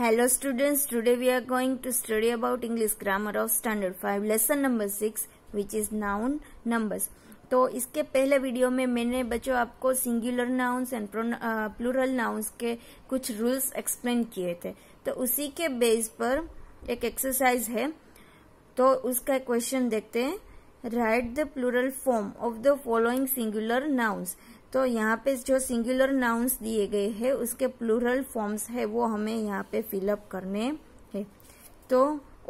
Hello students, today we are going to study about English grammar of standard 5 lesson number 6 which is noun numbers. तो इसके पहले video में मैंने बच्चों आपको singular nouns and plural nouns के कुछ रूल्स एक्सप्लेन किए थे तो उसी के बेस पर एक एक्सरसाइज है तो उसका क्वेश्चन देखते हैं write the plural form of the following singular nouns तो यहाँ पे जो सिंगुलर नाउन्स दिए गए हैं उसके प्लूरल फॉर्म्स है वो हमें यहाँ पे फिलअप करने हैं तो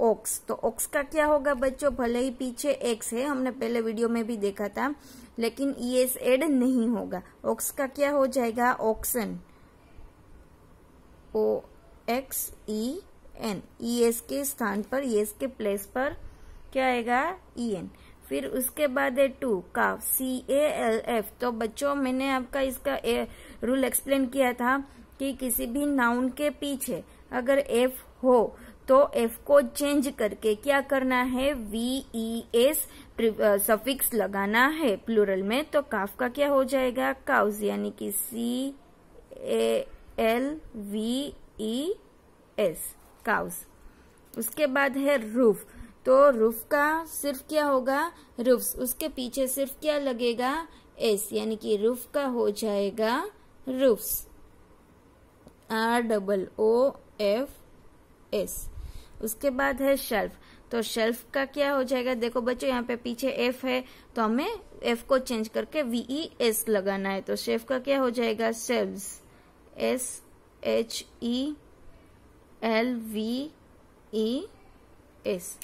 ओक्स तो ओक्स का क्या होगा बच्चों भले ही पीछे एक्स है हमने पहले वीडियो में भी देखा था लेकिन ई एस एड नहीं होगा ओक्स का क्या हो जाएगा oxen O X E N E S के स्थान पर ई एस के प्लेस पर क्या आएगा ई e एन फिर उसके बाद है टू का सी ए एल एफ तो बच्चों मैंने आपका इसका ए, रूल एक्सप्लेन किया था कि किसी भी नाउन के पीछे अगर एफ हो तो एफ को चेंज करके क्या करना है वी ई एस सफिक्स लगाना है प्लूरल में तो काफ का क्या हो जाएगा काउज यानी कि C A L V E S calves उसके बाद है रूफ तो रूफ का सिर्फ क्या होगा रूफ उसके पीछे सिर्फ क्या लगेगा एस यानी कि रूफ का हो जाएगा roofs R double O F S उसके बाद है शेल्फ तो शेल्फ का क्या हो जाएगा देखो बच्चों यहाँ पे पीछे एफ है तो हमें एफ को चेंज करके वीई एस लगाना है तो शेफ का क्या हो जाएगा shelves S H E L V E S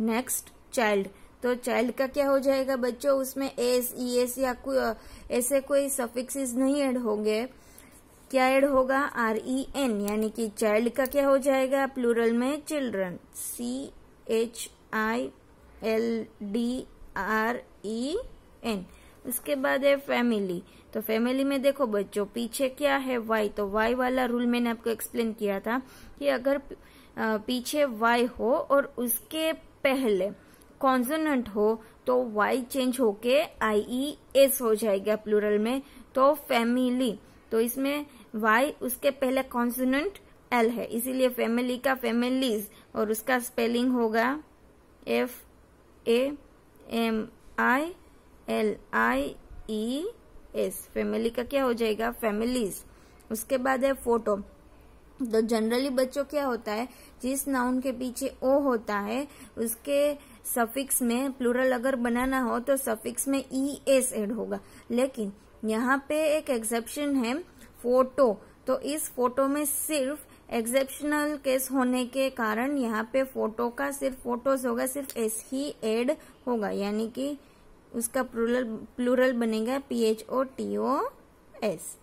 next child तो चाइल्ड का क्या हो जाएगा बच्चों उसमें एस ई एस या कोई ऐसे कोई सफिक्स नहीं ऐड होंगे क्या ऐड होगा आर ई एन यानी कि चाइल्ड का क्या हो जाएगा प्लूरल में children C H I L D R E N उसके बाद है फैमिली तो फैमिली में देखो बच्चों पीछे क्या है वाई तो वाई वाला रूल मैंने आपको एक्सप्लेन किया था कि अगर पीछे वाई हो और उसके पहले कॉन्सोनेंट हो तो वाई चेंज होके आई ई एस हो जाएगा प्लूरल में तो फैमिली तो इसमें वाई उसके पहले कॉन्सोनेंट एल है इसीलिए फैमिली का फैमिलीज और उसका स्पेलिंग होगा F A M I L I E S family का क्या हो जाएगा फैमिलीज उसके बाद है फोटो तो जनरली बच्चों क्या होता है जिस नाउन के पीछे ओ होता है उसके सफिक्स में प्लूरल अगर बनाना हो तो सफिक्स में ई एस एड होगा लेकिन यहाँ पे एक एक्सेप्शन है फोटो तो इस फोटो में सिर्फ एक्सेप्शनल केस होने के कारण यहाँ पे फोटो का सिर्फ फोटोज होगा सिर्फ एस ही एड होगा यानी कि उसका प्लूरल प्लूरल बनेगा P H O T O S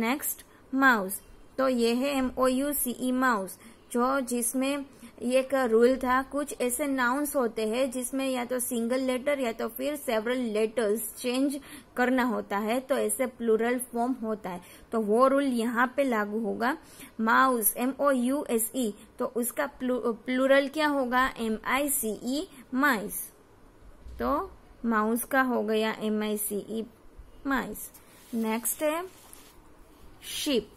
next mouse तो ये है M O U C E mouse जो जिसमें एक रूल था कुछ ऐसे नाउन्स होते हैं जिसमें या तो सिंगल लेटर या तो फिर सेवरल लेटर्स चेंज करना होता है तो ऐसे प्लूरल फॉर्म होता है तो वो रूल यहाँ पे लागू होगा mouse M O U S E तो उसका प्लूरल क्या होगा एम आई सी ई माइस तो माउस का हो गया M I C E mice next है शिप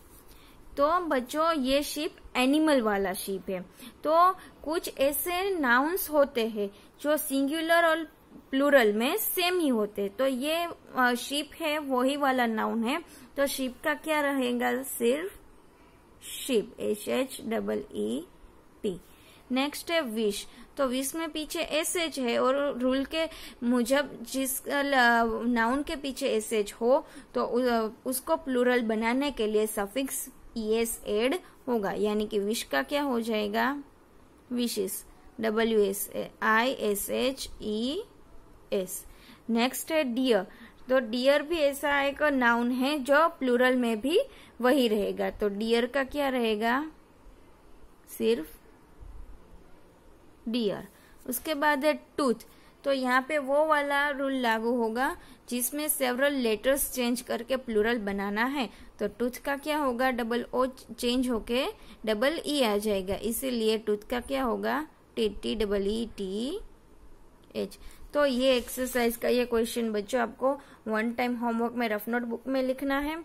तो बच्चों ये शिप एनिमल वाला शिप है तो कुछ ऐसे नाउन्स होते हैं जो सिंगुलर और प्लूरल में सेम ही होते तो ये शिप है वही वाला नाउन है तो शिप का क्या रहेगा सिर्फ ship H H double E P next है विश तो विश में पीछे एस एच है और रूल के मुजब जिस नाउन के पीछे एस एच हो तो उसको प्लूरल बनाने के लिए सफिक्स ई एस एड होगा यानी कि विश का क्या हो जाएगा wishes W S I S H E S next है डियर तो डियर भी ऐसा एक नाउन है जो प्लूरल में भी वही रहेगा तो डियर का क्या रहेगा सिर्फ डियर उसके बाद है टूथ तो यहाँ पे वो वाला रूल लागू होगा जिसमें सेवरल लेटर्स चेंज करके प्लूरल बनाना है तो टूथ का क्या होगा डबल ओ चेंज होके डबल ई e आ जाएगा इसीलिए टूथ का क्या होगा T T double E T H तो ये एक्सरसाइज का ये क्वेश्चन बच्चों आपको वन टाइम होमवर्क में रफ नोट बुक में लिखना है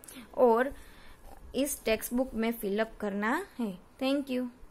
और इस टेक्स्ट बुक में फिलअप करना है थैंक यू